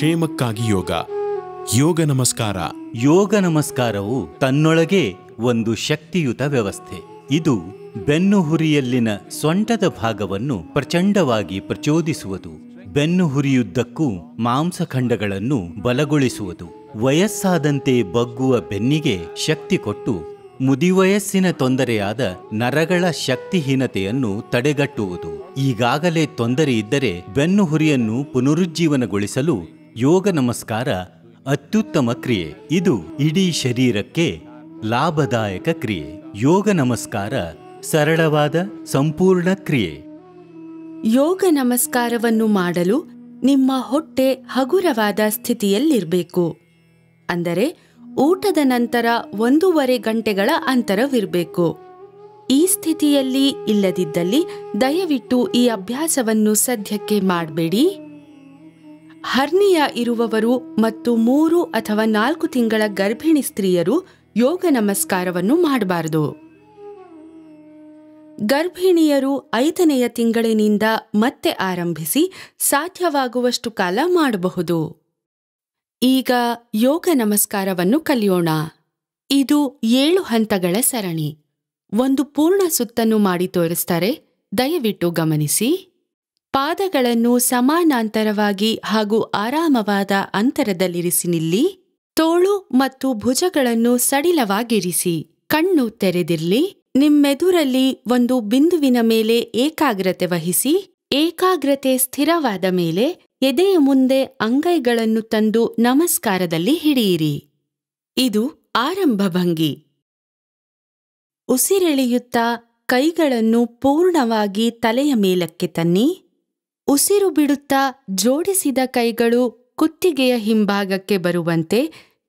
ಕ್ಷೇಮಕ್ಕಾಗಿ ಯೋಗ ಯೋಗ ನಮಸ್ಕಾರ ಯೋಗ ನಮಸ್ಕಾರವು ತನ್ನೊಳಗೆ ಒಂದು ಶಕ್ತಿಯುತ ವ್ಯವಸ್ಥೆ ಇದು ಬೆನ್ನುಹುರಿಯಲ್ಲಿನ ಸೊಂಟದ ಭಾಗವನ್ನು ಪ್ರಚಂಡವಾಗಿ ಪ್ರಚೋದಿಸುವುದು ಬೆನ್ನುಹುರಿಯುದ್ದಕ್ಕೂ ಮಾಂಸಖಂಡಗಳನ್ನು ಬಲಗೊಳಿಸುವುದು ವಯಸ್ಸಾದಂತೆ ಬಗ್ಗುವ ಬೆನ್ನಿಗೆ ಶಕ್ತಿ ಕೊಟ್ಟು ಮುದಿವಯಸ್ಸಿನ ತೊಂದರೆಯಾದ ನರಗಳ ಶಕ್ತಿಹೀನತೆಯನ್ನು ತಡೆಗಟ್ಟುವುದು ಈಗಾಗಲೇ ತೊಂದರೆಯಿದ್ದರೆ ಇದ್ದರೆ ಬೆನ್ನುಹುರಿಯನ್ನು ಪುನರುಜ್ಜೀವನಗೊಳಿಸಲು ಯೋಗ ನಮಸ್ಕಾರ ಅತ್ಯುತ್ತಮ ಕ್ರಿಯೆ ಇದು ಇಡೀ ಶರೀರಕ್ಕೆ ಲಾಭದಾಯಕ ಕ್ರಿಯೆ ಯೋಗ ನಮಸ್ಕಾರ ಸರಳವಾದ ಸಂಪೂರ್ಣ ಕ್ರಿಯೆ ಯೋಗ ನಮಸ್ಕಾರವನ್ನು ಮಾಡಲು ನಿಮ್ಮ ಹೊಟ್ಟೆ ಹಗುರವಾದ ಸ್ಥಿತಿಯಲ್ಲಿರಬೇಕು ಅಂದರೆ ಊಟದ ನಂತರ ಒಂದೂವರೆ ಗಂಟೆಗಳ ಅಂತರವಿರಬೇಕು ಈ ಸ್ಥಿತಿಯಲ್ಲಿ ಇಲ್ಲದಿದ್ದಲ್ಲಿ ದಯವಿಟ್ಟು ಈ ಅಭ್ಯಾಸವನ್ನು ಸದ್ಯಕ್ಕೆ ಮಾಡಬೇಡಿ ಹರ್ನಿಯ ಇರುವವರು ಮತ್ತು ಮೂರು ಅಥವಾ ನಾಲ್ಕು ತಿಂಗಳ ಗರ್ಭಿಣಿ ಸ್ತ್ರೀಯರು ಯೋಗ ನಮಸ್ಕಾರವನ್ನು ಮಾಡಬಾರದು ಗರ್ಭಿಣಿಯರು ಐದನೆಯ ತಿಂಗಳಿನಿಂದ ಮತ್ತೆ ಆರಂಭಿಸಿ ಸಾಧ್ಯವಾಗುವಷ್ಟು ಕಾಲ ಮಾಡಬಹುದು ಈಗ ಯೋಗ ನಮಸ್ಕಾರವನ್ನು ಕಲಿಯೋಣ ಇದು ಏಳು ಹಂತಗಳ ಸರಣಿ ಒಂದು ಪೂರ್ಣ ಸುತ್ತನ್ನು ಮಾಡಿ ತೋರಿಸ್ತಾರೆ ದಯವಿಟ್ಟು ಗಮನಿಸಿ ಪಾದಗಳನ್ನು ಸಮಾನಾಂತರವಾಗಿ ಹಾಗೂ ಆರಾಮವಾದ ಅಂತರದಲ್ಲಿರಿಸಿ ನಿಲ್ಲಿ ತೋಳು ಮತ್ತು ಭುಜಗಳನ್ನು ಸಡಿಲವಾಗಿರಿಸಿ ಕಣ್ಣು ತೆರೆದಿರ್ಲಿ ನಿಮ್ಮೆದುರಲ್ಲಿ ಒಂದು ಬಿಂದುವಿನ ಮೇಲೆ ಏಕಾಗ್ರತೆ ವಹಿಸಿ ಏಕಾಗ್ರತೆ ಸ್ಥಿರವಾದ ಮೇಲೆ ಎದೆಯ ಮುಂದೆ ಅಂಗೈಗಳನ್ನು ತಂದು ನಮಸ್ಕಾರದಲ್ಲಿ ಹಿಡಿಯಿರಿ ಇದು ಆರಂಭಭಂಗಿ ಉಸಿರೆಳೆಯುತ್ತಾ ಕೈಗಳನ್ನು ಪೂರ್ಣವಾಗಿ ತಲೆಯ ಮೇಲಕ್ಕೆ ತನ್ನಿ ಉಸಿರು ಬಿಡುತ್ತಾ ಜೋಡಿಸಿದ ಕೈಗಳು ಕುತ್ತಿಗೆಯ ಹಿಂಭಾಗಕ್ಕೆ ಬರುವಂತೆ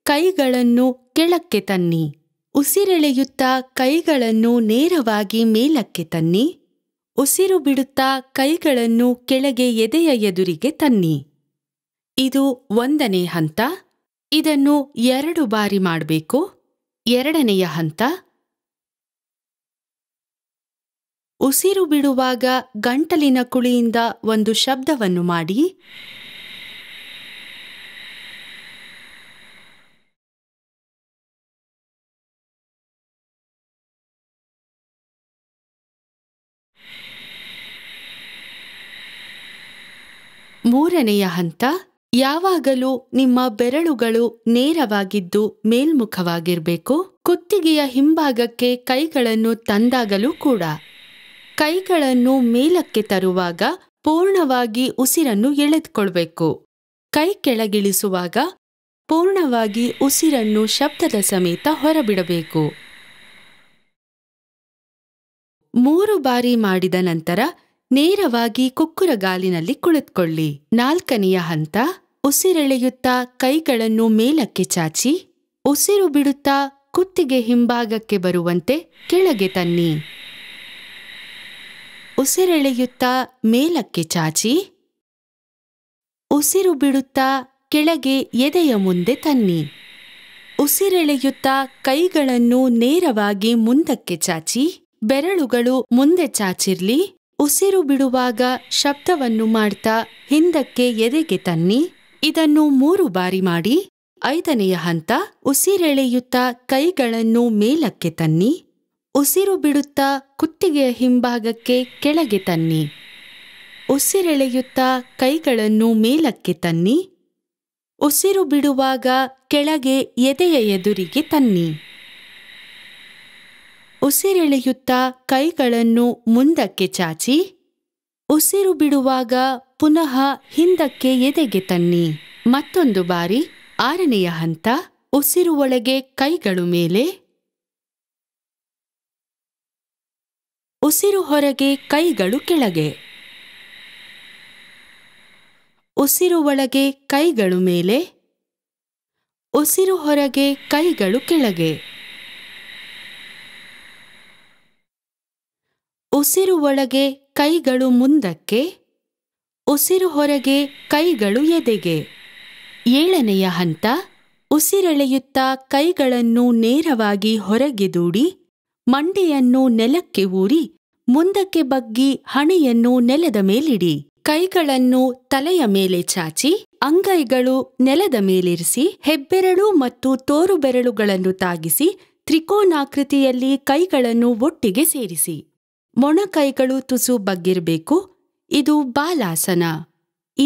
ಕೈಗಳನ್ನು ಕೆಳಕ್ಕೆ ತನ್ನಿ ಉಸಿರೆಳೆಯುತ್ತಾ ಕೈಗಳನ್ನು ನೇರವಾಗಿ ಮೇಲಕ್ಕೆ ತನ್ನಿ ಉಸಿರು ಬಿಡುತ್ತಾ ಕೈಗಳನ್ನು ಕೆಳಗೆ ಎದೆಯ ಎದುರಿಗೆ ತನ್ನಿ ಇದು ಒಂದನೇ ಹಂತ ಇದನ್ನು ಎರಡು ಬಾರಿ ಮಾಡಬೇಕು ಎರಡನೆಯ ಹಂತ ಉಸಿರು ಬಿಡುವಾಗ ಗಂಟಲಿನ ಕುಳಿಯಿಂದ ಒಂದು ಶಬ್ದವನ್ನು ಮಾಡಿ ಮೂರನೆಯ ಹಂತ ಯಾವಾಗಲೂ ನಿಮ್ಮ ಬೆರಳುಗಳು ನೇರವಾಗಿದ್ದು ಮೇಲ್ಮುಖವಾಗಿರಬೇಕು ಕುತ್ತಿಗೆಯ ಹಿಂಭಾಗಕ್ಕೆ ಕೈಗಳನ್ನು ತಂದಾಗಲೂ ಕೂಡ ಕೈಗಳನ್ನು ಮೇಲಕ್ಕೆ ತರುವಾಗ ಪೂರ್ಣವಾಗಿ ಉಸಿರನ್ನು ಎಳೆದುಕೊಳ್ಬೇಕು ಕೈ ಕೆಳಗಿಳಿಸುವಾಗ ಪೂರ್ಣವಾಗಿ ಉಸಿರನ್ನು ಶಬ್ದದ ಸಮೇತ ಹೊರಬಿಡಬೇಕು ಮೂರು ಬಾರಿ ಮಾಡಿದ ನಂತರ ನೇರವಾಗಿ ಕುಕ್ಕುರಗಾಲಿನಲ್ಲಿ ಕುಳಿತುಕೊಳ್ಳಿ ನಾಲ್ಕನೆಯ ಹಂತ ಉಸಿರೆಳೆಯುತ್ತಾ ಕೈಗಳನ್ನು ಮೇಲಕ್ಕೆ ಚಾಚಿ ಉಸಿರು ಬಿಡುತ್ತಾ ಕುತ್ತಿಗೆ ಹಿಂಭಾಗಕ್ಕೆ ಬರುವಂತೆ ಕೆಳಗೆ ತನ್ನಿ ಉಸಿರೆಳೆಯುತ್ತಾ ಮೇಲಕ್ಕೆ ಚಾಚಿ ಉಸಿರು ಬಿಡುತ್ತಾ ಕೆಳಗೆ ಎದೆಯ ಮುಂದೆ ತನ್ನಿ ಉಸಿರೆಳೆಯುತ್ತಾ ಕೈಗಳನ್ನು ನೇರವಾಗಿ ಮುಂದಕ್ಕೆ ಚಾಚಿ ಬೆರಳುಗಳು ಮುಂದೆ ಚಾಚಿರ್ಲಿ ಉಸಿರು ಬಿಡುವಾಗ ಶಬ್ದವನ್ನು ಮಾಡ್ತಾ ಹಿಂದಕ್ಕೆ ಎದೆಗೆ ತನ್ನಿ ಇದನ್ನು ಮೂರು ಬಾರಿ ಮಾಡಿ ಐದನೆಯ ಹಂತ ಉಸಿರೆಳೆಯುತ್ತಾ ಕೈಗಳನ್ನು ಮೇಲಕ್ಕೆ ತನ್ನಿ ಉಸಿರು ಬಿಡುತ್ತಾ ಕುತ್ತಿಗೆಯ ಹಿಂಭಾಗಕ್ಕೆ ಕೆಳಗೆ ತನ್ನಿ ಉಸಿರೆಳೆಯುತ್ತಾ ಕೈಗಳನ್ನು ಮೇಲಕ್ಕೆ ತನ್ನಿ ಉಸಿರು ಬಿಡುವಾಗ ಕೆಳಗೆ ಎದೆಯ ಎದುರಿಗೆ ತನ್ನಿ ಉಸಿರೆಳೆಯುತ್ತಾ ಕೈಗಳನ್ನು ಮುಂದಕ್ಕೆ ಚಾಚಿ ಉಸಿರು ಬಿಡುವಾಗ ಪುನಃ ಹಿಂದಕ್ಕೆ ಎದೆಗೆ ತನ್ನಿ ಮತ್ತೊಂದು ಬಾರಿ ಆರನೆಯ ಹಂತ ಉಸಿರು ಒಳಗೆ ಕೈಗಳು ಮೇಲೆ ಉಸಿರು ಹೊರಗೆ ಕೈಗಳು ಕೆಳಗೆ ಉಸಿರು ಒಳಗೆ ಕೈಗಳು ಮೇಲೆ ಉಸಿರು ಹೊರಗೆ ಕೈಗಳು ಕೆಳಗೆ ಉಸಿರು ಒಳಗೆ ಕೈಗಳು ಮುಂದಕ್ಕೆ ಉಸಿರು ಹೊರಗೆ ಕೈಗಳು ಎದೆಗೆ ಏಳನೆಯ ಹಂತ ಉಸಿರೆಳೆಯುತ್ತಾ ಕೈಗಳನ್ನು ನೇರವಾಗಿ ಹೊರಗೆ ದೂಡಿ ಮಂಡೆಯನ್ನು ನೆಲಕ್ಕೆ ಊರಿ ಮುಂದಕ್ಕೆ ಬಗ್ಗಿ ಹಣೆಯನ್ನು ನೆಲದ ಮೇಲಿಡಿ ಕೈಗಳನ್ನು ತಲೆಯ ಮೇಲೆ ಚಾಚಿ ಅಂಗೈಗಳು ನೆಲದ ಮೇಲಿರಿಸಿ ಹೆಬ್ಬೆರಳು ಮತ್ತು ತೋರುಬೆರಳುಗಳನ್ನು ತಾಗಿಸಿ ತ್ರಿಕೋನಾಕೃತಿಯಲ್ಲಿ ಕೈಗಳನ್ನು ಒಟ್ಟಿಗೆ ಸೇರಿಸಿ ಮೊಣಕೈಗಳು ತುಸು ಬಗ್ಗಿರಬೇಕು ಇದು ಬಾಲಾಸನ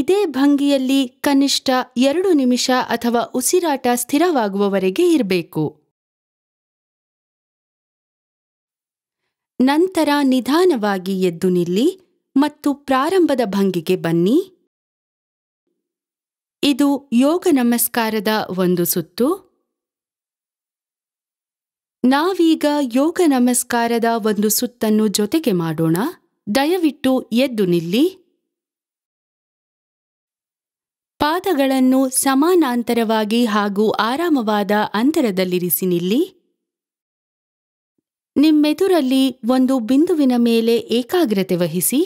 ಇದೇ ಭಂಗಿಯಲ್ಲಿ ಕನಿಷ್ಠ ಎರಡು ನಿಮಿಷ ಅಥವಾ ಉಸಿರಾಟ ಸ್ಥಿರವಾಗುವವರೆಗೆ ಇರಬೇಕು ನಂತರ ನಿಧಾನವಾಗಿ ಎದ್ದು ನಿಲ್ಲಿ ಮತ್ತು ಪ್ರಾರಂಭದ ಭಂಗಿಗೆ ಬನ್ನಿ ಇದು ಯೋಗ ನಮಸ್ಕಾರದ ಒಂದು ಸುತ್ತು ನಾವೀಗ ಯೋಗ ನಮಸ್ಕಾರದ ಒಂದು ಸುತ್ತನ್ನು ಜೊತೆಗೆ ಮಾಡೋಣ ದಯವಿಟ್ಟು ಎದ್ದು ನಿಲ್ಲಿ ಪಾದಗಳನ್ನು ಸಮಾನಾಂತರವಾಗಿ ಹಾಗೂ ಆರಾಮವಾದ ಅಂತರದಲ್ಲಿರಿಸಿ ನಿಲ್ಲಿ ನಿಮ್ಮೆದುರಲ್ಲಿ ಒಂದು ಬಿಂದುವಿನ ಮೇಲೆ ಏಕಾಗ್ರತೆ ವಹಿಸಿ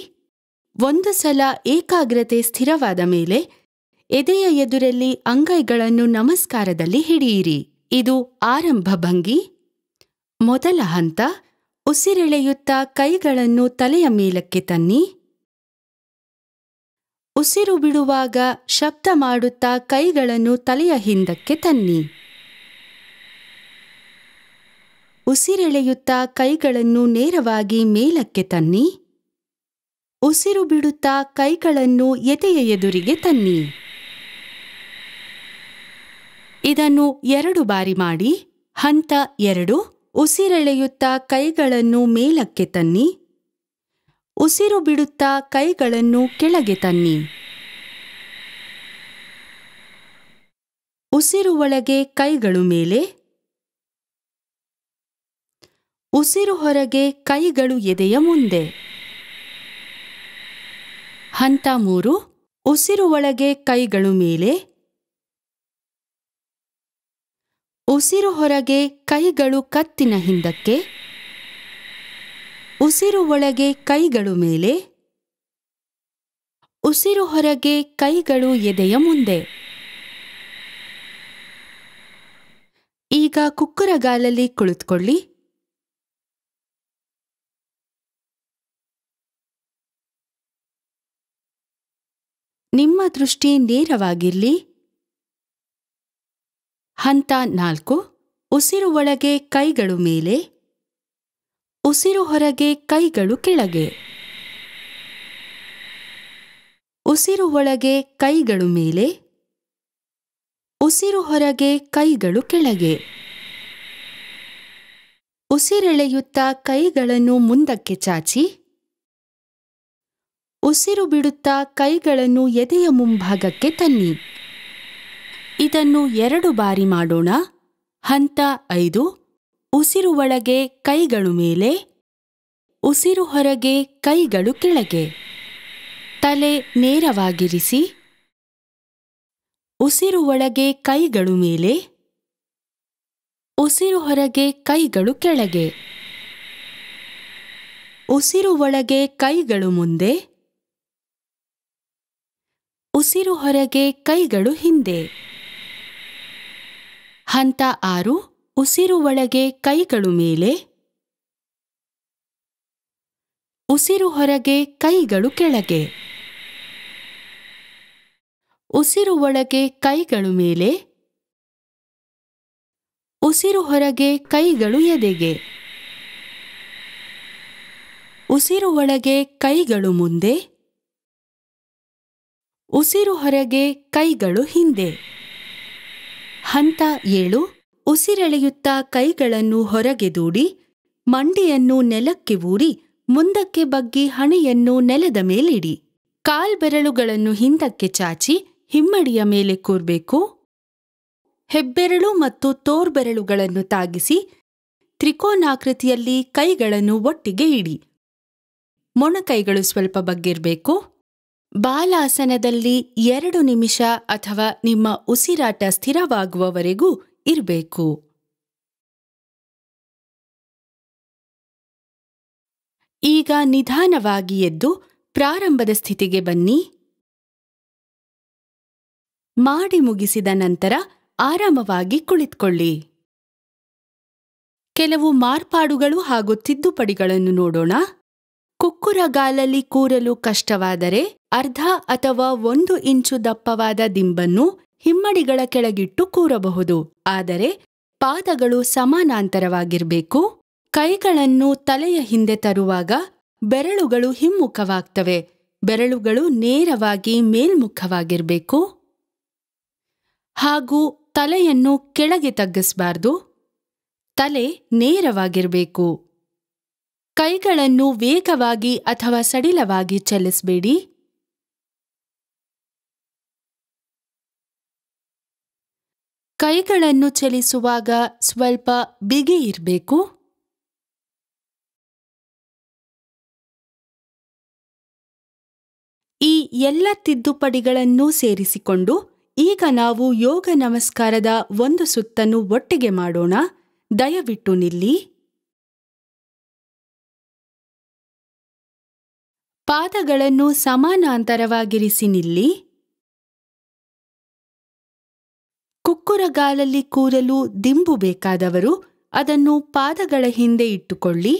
ಒಂದು ಸಲ ಏಕಾಗ್ರತೆ ಸ್ಥಿರವಾದ ಮೇಲೆ ಎದೆಯ ಎದುರಲ್ಲಿ ಅಂಗೈಗಳನ್ನು ನಮಸ್ಕಾರದಲ್ಲಿ ಹಿಡಿಯಿರಿ ಇದು ಆರಂಭ ಭಂಗಿ ಮೊದಲ ಹಂತ ಉಸಿರೆಳೆಯುತ್ತಾ ಕೈಗಳನ್ನು ತಲೆಯ ಮೇಲಕ್ಕೆ ತನ್ನಿ ಉಸಿರು ಬಿಡುವಾಗ ಶಬ್ದ ಮಾಡುತ್ತಾ ಕೈಗಳನ್ನು ತಲೆಯ ಹಿಂದಕ್ಕೆ ತನ್ನಿ ಉಸಿರೆಳೆಯುತ್ತಾ ಕೈಗಳನ್ನು ನೇರವಾಗಿ ಮೇಲಕ್ಕೆ ತನ್ನಿ ಉಸಿರು ಬಿಡುತ್ತಾ ಕೈಗಳನ್ನು ಎದೆಯ ಎದುರಿಗೆ ತನ್ನಿ ಇದನ್ನು ಎರಡು ಬಾರಿ ಮಾಡಿ ಹಂತ ಎರಡು ಉಸಿರೆಳೆಯುತ್ತಾ ಕೈಗಳನ್ನು ಮೇಲಕ್ಕೆ ತನ್ನಿ ಉಸಿರು ಬಿಡುತ್ತಾ ಕೈಗಳನ್ನು ಕೆಳಗೆ ತನ್ನಿ ಉಸಿರು ಒಳಗೆ ಕೈಗಳು ಮೇಲೆ ಉಸಿರು ಹೊರಗೆ ಕೈಗಳು ಎದೆಯ ಮುಂದೆ ಹಂತ ಮೂರು ಉಸಿರು ಒಳಗೆ ಕೈಗಳು ಮೇಲೆ ಉಸಿರು ಹೊರಗೆ ಕೈಗಳು ಕತ್ತಿನ ಹಿಂದಕ್ಕೆ ಉಸಿರು ಒಳಗೆ ಕೈಗಳು ಮೇಲೆ ಉಸಿರು ಹೊರಗೆ ಕೈಗಳು ಎದೆಯ ಮುಂದೆ ಈಗ ಕುಕ್ಕುರಗಾಲಲ್ಲಿ ಕುಳಿತುಕೊಳ್ಳಿ ನಿಮ್ಮ ದೃಷ್ಟಿ ನೇರವಾಗಿರ್ಲಿ ಹಂತ ನಾಲ್ಕು ಉಸಿರು ಒಳಗೆ ಕೈಗಳು ಮೇಲೆ ಉಸಿರು ಹೊರಗೆ ಕೈಗಳು ಕೆಳಗೆ ಉಸಿರು ಒಳಗೆ ಕೈಗಳು ಮೇಲೆ ಉಸಿರು ಹೊರಗೆ ಕೈಗಳು ಕೆಳಗೆ ಉಸಿರೆಳೆಯುತ್ತಾ ಕೈಗಳನ್ನು ಮುಂದಕ್ಕೆ ಚಾಚಿ ಉಸಿರು ಬಿಡುತ್ತಾ ಕೈಗಳನ್ನು ಎದೆಯ ಮುಂಭಾಗಕ್ಕೆ ತನ್ನಿ ಇದನ್ನು ಎರಡು ಬಾರಿ ಮಾಡೋಣ ಹಂತ ಐದು ಉಸಿರು ಒಳಗೆ ಕೈಗಳು ಮೇಲೆ ಉಸಿರು ಹೊರಗೆ ಕೈಗಳು ಕೆಳಗೆ ತಲೆ ನೇರವಾಗಿರಿಸಿ ಉಸಿರು ಒಳಗೆ ಕೈಗಳು ಮೇಲೆ ಉಸಿರು ಹೊರಗೆ ಕೈಗಳು ಕೆಳಗೆ ಉಸಿರು ಒಳಗೆ ಕೈಗಳು ಮುಂದೆ ಉಸಿರು ಹೊರಗೆ ಕೈಗಳು ಹಿಂದೆ ಹಂತ ಆರು ಉಸಿರು ಒಳಗೆ ಕೈಗಳು ಮೇಲೆ ಉಸಿರು ಹೊರಗೆ ಕೈಗಳು ಕೆಳಗೆ ಉಸಿರು ಒಳಗೆ ಕೈಗಳು ಮೇಲೆ ಉಸಿರು ಹೊರಗೆ ಕೈಗಳು ಎದೆಗೆ ಉಸಿರು ಒಳಗೆ ಕೈಗಳು ಮುಂದೆ ಉಸಿರು ಹೊರಗೆ ಕೈಗಳು ಹಿಂದೆ ಹಂತ ಏಳು ಉಸಿರೆಳೆಯುತ್ತಾ ಕೈಗಳನ್ನು ಹೊರಗೆ ದೂಡಿ ಮಂಡಿಯನ್ನು ನೆಲಕ್ಕೆ ಊರಿ ಮುಂದಕ್ಕೆ ಬಗ್ಗಿ ಹಣೆಯನ್ನು ನೆಲದ ಮೇಲಿಡಿ ಕಾಲ್ಬೆರಳುಗಳನ್ನು ಹಿಂದಕ್ಕೆ ಚಾಚಿ ಹಿಮ್ಮಡಿಯ ಮೇಲೆ ಕೂರ್ಬೇಕು ಹೆಬ್ಬೆರಳು ಮತ್ತು ತೋರ್ಬೆರಳುಗಳನ್ನು ತಾಗಿಸಿ ತ್ರಿಕೋನಾಕೃತಿಯಲ್ಲಿ ಕೈಗಳನ್ನು ಒಟ್ಟಿಗೆ ಇಡಿ ಮೊಣಕೈಗಳು ಸ್ವಲ್ಪ ಬಗ್ಗಿರ್ಬೇಕು ಬಾಲಾಸನದಲ್ಲಿ ಎರಡು ನಿಮಿಷ ಅಥವಾ ನಿಮ್ಮ ಉಸಿರಾಟ ಸ್ಥಿರವಾಗುವವರೆಗೂ ಇರಬೇಕು ಈಗ ನಿಧಾನವಾಗಿ ಎದ್ದು ಪ್ರಾರಂಭದ ಸ್ಥಿತಿಗೆ ಬನ್ನಿ ಮಾಡಿ ಮುಗಿಸಿದ ನಂತರ ಆರಾಮವಾಗಿ ಕುಳಿತುಕೊಳ್ಳಿ ಕೆಲವು ಮಾರ್ಪಾಡುಗಳು ಹಾಗೂ ತಿದ್ದುಪಡಿಗಳನ್ನು ನೋಡೋಣ ಕುಕ್ಕುರಗಾಲಲ್ಲಿ ಕೂರಲು ಕಷ್ಟವಾದರೆ ಅರ್ಧ ಅಥವಾ ಒಂದು ಇಂಚು ದಪ್ಪವಾದ ದಿಂಬನ್ನು ಹಿಮ್ಮಡಿಗಳ ಕೆಳಗಿಟ್ಟು ಕೂರಬಹುದು ಆದರೆ ಪಾದಗಳು ಸಮಾನಾಂತರವಾಗಿರಬೇಕು ಕೈಗಳನ್ನು ತಲೆಯ ಹಿಂದೆ ತರುವಾಗ ಬೆರಳುಗಳು ಹಿಮ್ಮುಖವಾಗ್ತವೆ ಬೆರಳುಗಳು ನೇರವಾಗಿ ಮೇಲ್ಮುಖವಾಗಿರಬೇಕು ಹಾಗೂ ತಲೆಯನ್ನು ಕೆಳಗೆ ತಗ್ಗಿಸಬಾರ್ದು ತಲೆ ನೇರವಾಗಿರಬೇಕು ಕೈಗಳನ್ನು ವೇಗವಾಗಿ ಅಥವಾ ಸಡಿಲವಾಗಿ ಚಲಿಸಬೇಡಿ ಕೈಗಳನ್ನು ಚಲಿಸುವಾಗ ಸ್ವಲ್ಪ ಬಿಗಿ ಇರಬೇಕು ಈ ಎಲ್ಲ ತಿದ್ದುಪಡಿಗಳನ್ನು ಸೇರಿಸಿಕೊಂಡು ಈಗ ನಾವು ಯೋಗ ನಮಸ್ಕಾರದ ಒಂದು ಸುತ್ತನ್ನು ಒಟ್ಟಿಗೆ ಮಾಡೋಣ ದಯವಿಟ್ಟು ನಿಲ್ಲಿ ಪಾದಗಳನ್ನು ಸಮಾನಾಂತರವಾಗಿರಿಸಿ ನಿಲ್ಲಿ ಕುಕ್ಕುರಗಾಲಲ್ಲಿ ಕೂರಲು ದಿಂಬು ಬೇಕಾದವರು ಅದನ್ನು ಪಾದಗಳ ಹಿಂದೆ ಇಟ್ಟುಕೊಳ್ಳಿ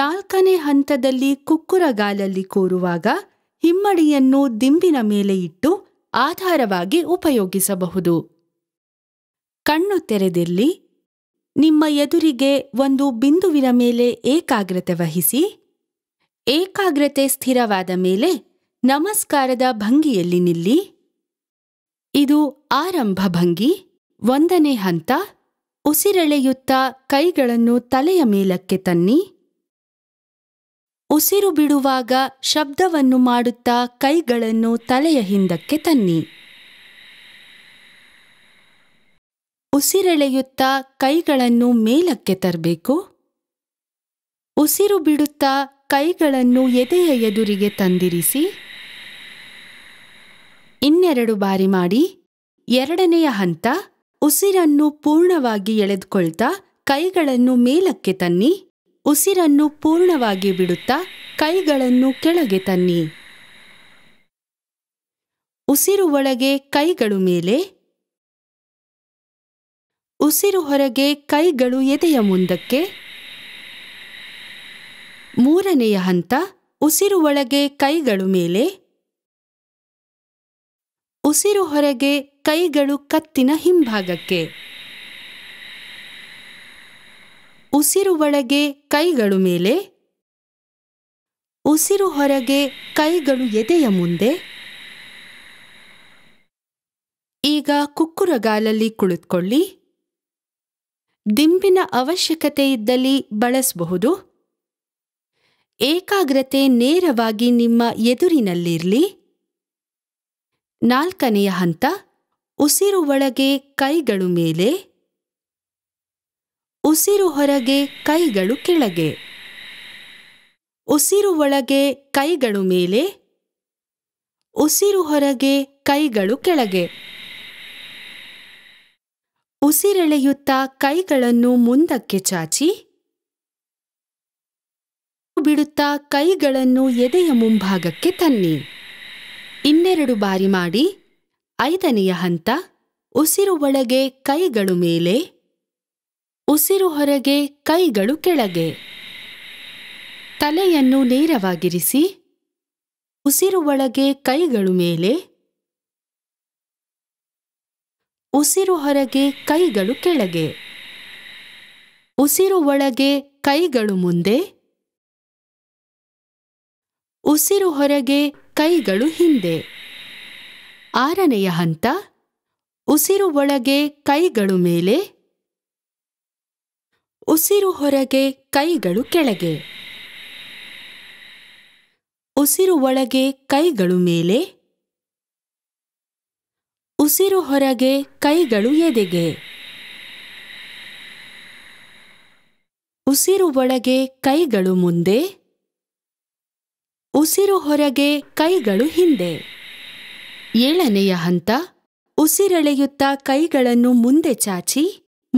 ನಾಲ್ಕನೇ ಹಂತದಲ್ಲಿ ಕುಕ್ಕುರಗಾಲಲ್ಲಿ ಕೂರುವಾಗ ಹಿಮ್ಮಡಿಯನ್ನು ದಿಂಬಿನ ಮೇಲೆ ಇಟ್ಟು ಆಧಾರವಾಗಿ ಉಪಯೋಗಿಸಬಹುದು ಕಣ್ಣು ತೆರೆದಿರಲಿ ನಿಮ್ಮ ಎದುರಿಗೆ ಒಂದು ಬಿಂದುವಿನ ಮೇಲೆ ಏಕಾಗ್ರತೆ ವಹಿಸಿ ಏಕಾಗ್ರತೆ ಸ್ಥಿರವಾದ ಮೇಲೆ ನಮಸ್ಕಾರದ ಭಂಗಿಯಲ್ಲಿ ನಿಲ್ಲಿ ಇದು ಆರಂಭ ಭಂಗಿ ಒಂದನೇ ಹಂತ ಉಸಿರೆಳೆಯುತ್ತ ಕೈಗಳನ್ನು ತಲೆಯ ಮೇಲಕ್ಕೆ ತನ್ನಿ ಉಸಿರು ಬಿಡುವಾಗ ಶಬ್ದವನ್ನು ಮಾಡುತ್ತಾ ಕೈಗಳನ್ನು ತಲೆಯ ಹಿಂದಕ್ಕೆ ತನ್ನಿ ಉಸಿರೆಳೆಯುತ್ತಾ ಕೈಗಳನ್ನು ಮೇಲಕ್ಕೆ ತರಬೇಕು ಉಸಿರು ಬಿಡುತ್ತಾ ಕೈಗಳನ್ನು ಎದೆಯ ಎದುರಿಗೆ ತಂದಿರಿಸಿ ಇನ್ನೆರಡು ಬಾರಿ ಮಾಡಿ ಎರಡನೆಯ ಹಂತ ಉಸಿರನ್ನು ಪೂರ್ಣವಾಗಿ ಎಳೆದುಕೊಳ್ತಾ ಕೈಗಳನ್ನು ಮೇಲಕ್ಕೆ ತನ್ನಿ ಉಸಿರನ್ನು ಪೂರ್ಣವಾಗಿ ಬಿಡುತ್ತಾ ಕೈಗಳನ್ನು ಕೆಳಗೆ ತನ್ನಿ ಉಸಿರು ಒಳಗೆ ಕೈಗಳು ಮೇಲೆ ಉಸಿರು ಹೊರಗೆ ಕೈಗಳು ಎದೆಯ ಮುಂದಕ್ಕೆ ಮೂರನೆಯ ಹಂತ ಉಸಿರು ಒಳಗೆ ಕೈಗಳು ಮೇಲೆ ಉಸಿರು ಹೊರಗೆ ಕೈಗಳು ಕತ್ತಿನ ಹಿಂಭಾಗಕ್ಕೆ ಉಸಿರು ಒಳಗೆ ಕೈಗಳು ಮೇಲೆ ಉಸಿರು ಹೊರಗೆ ಕೈಗಳು ಎದೆಯ ಮುಂದೆ ಈಗ ಕುಕ್ಕುರಗಾಲಲ್ಲಿ ಕುಳಿತುಕೊಳ್ಳಿ ದಿಂಬಿನ ಅವಶ್ಯಕತೆ ಇದ್ದಲ್ಲಿ ಬಳಸಬಹುದು ಏಕಾಗ್ರತೆ ನೇರವಾಗಿ ನಿಮ್ಮ ಎದುರಿನಲ್ಲಿರಲಿ ನಾಲ್ಕನೆಯ ಹಂತ ಉಸಿರು ಒಳಗೆ ಕೈಗಳು ಮೇಲೆ ಉಸಿರು ಹೊರಗೆ ಕೈಗಳು ಕೆಳಗೆ ಉಸಿರು ಒಳಗೆ ಕೈಗಳು ಮೇಲೆ ಉಸಿರು ಹೊರಗೆ ಕೈಗಳು ಕೆಳಗೆ ಉಸಿರೆಳೆಯುತ್ತಾ ಕೈಗಳನ್ನು ಮುಂದಕ್ಕೆ ಚಾಚಿ ಬಿಡುತ್ತಾ ಕೈಗಳನ್ನು ಎದೆಯ ಮುಂಭಾಗಕ್ಕೆ ತನ್ನಿ ಇನ್ನೆರಡು ಬಾರಿ ಮಾಡಿ ಐದನೆಯ ಹಂತ ಉಸಿರು ಒಳಗೆ ಕೈಗಳು ಮೇಲೆ ಉಸಿರು ಹೊರಗೆ ಕೈಗಳು ಕೆಳಗೆ ತಲೆಯನ್ನು ನೇರವಾಗಿರಿಸಿ ಉಸಿರು ಒಳಗೆ ಕೈಗಳು ಮೇಲೆ ಉಸಿರು ಹೊರಗೆ ಕೈಗಳು ಕೆಳಗೆ ಉಸಿರು ಒಳಗೆ ಕೈಗಳು ಮುಂದೆ ಉಸಿರು ಹೊರಗೆ ಕೈಗಳು ಹಿಂದೆ ಆರನೆಯ ಹಂತ ಉಸಿರು ಒಳಗೆ ಕೈಗಳು ಮೇಲೆ ಉಸಿರು ಹೊರಗೆ ಕೈಗಳು ಕೆಳಗೆ ಉಸಿರು ಒಳಗೆ ಕೈಗಳು ಮೇಲೆ ಉಸಿರು ಹೊರಗೆ ಕೈಗಳು ಎದೆಗೆ ಉಸಿರು ಒಳಗೆ ಕೈಗಳು ಮುಂದೆ ಉಸಿರು ಹೊರಗೆ ಕೈಗಳು ಹಿಂದೆ ಏಳನೆಯ ಹಂತ ಉಸಿರೆಳೆಯುತ್ತ ಕೈಗಳನ್ನು ಮುಂದೆ ಚಾಚಿ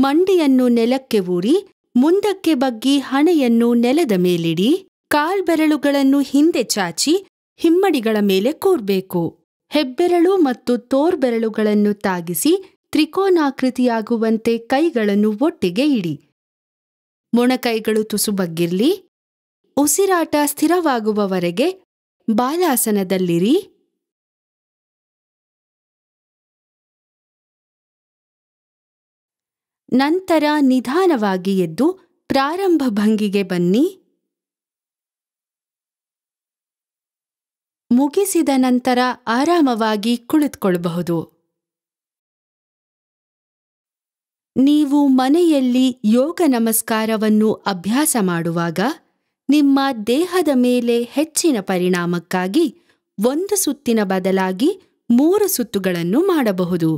ಮಂಡಿಯನ್ನು ನೆಲಕ್ಕೆ ಊರಿ ಮುಂದಕ್ಕೆ ಬಗ್ಗಿ ಹಣೆಯನ್ನು ನೆಲದ ಮೇಲಿಡಿ ಕಾಲ್ಬೆರಳುಗಳನ್ನು ಹಿಂದೆ ಚಾಚಿ ಹಿಮ್ಮಡಿಗಳ ಮೇಲೆ ಕೂರ್ಬೇಕು ಹೆಬ್ಬೆರಳು ಮತ್ತು ತೋರ್ಬೆರಳುಗಳನ್ನು ತಾಗಿಸಿ ತ್ರಿಕೋನಾಕೃತಿಯಾಗುವಂತೆ ಕೈಗಳನ್ನು ಒಟ್ಟಿಗೆ ಇಡಿ ಮೊಣಕೈಗಳು ತುಸು ಉಸಿರಾಟ ಸ್ಥಿರವಾಗುವವರೆಗೆ ಬಾಲಾಸನದಲ್ಲಿರಿ ನಂತರ ನಿಧಾನವಾಗಿ ಎದ್ದು ಪ್ರಾರಂಭ ಭಂಗಿಗೆ ಬನ್ನಿ ಮುಗಿಸಿದ ನಂತರ ಆರಾಮವಾಗಿ ಕುಳಿತುಕೊಳ್ಳಬಹುದು ನೀವು ಮನೆಯಲ್ಲಿ ಯೋಗ ನಮಸ್ಕಾರವನ್ನು ಅಭ್ಯಾಸ ಮಾಡುವಾಗ ನಿಮ್ಮ ದೇಹದ ಮೇಲೆ ಹೆಚ್ಚಿನ ಪರಿಣಾಮಕ್ಕಾಗಿ ಒಂದು ಸುತ್ತಿನ ಬದಲಾಗಿ ಮೂರು ಸುತ್ತುಗಳನ್ನು ಮಾಡಬಹುದು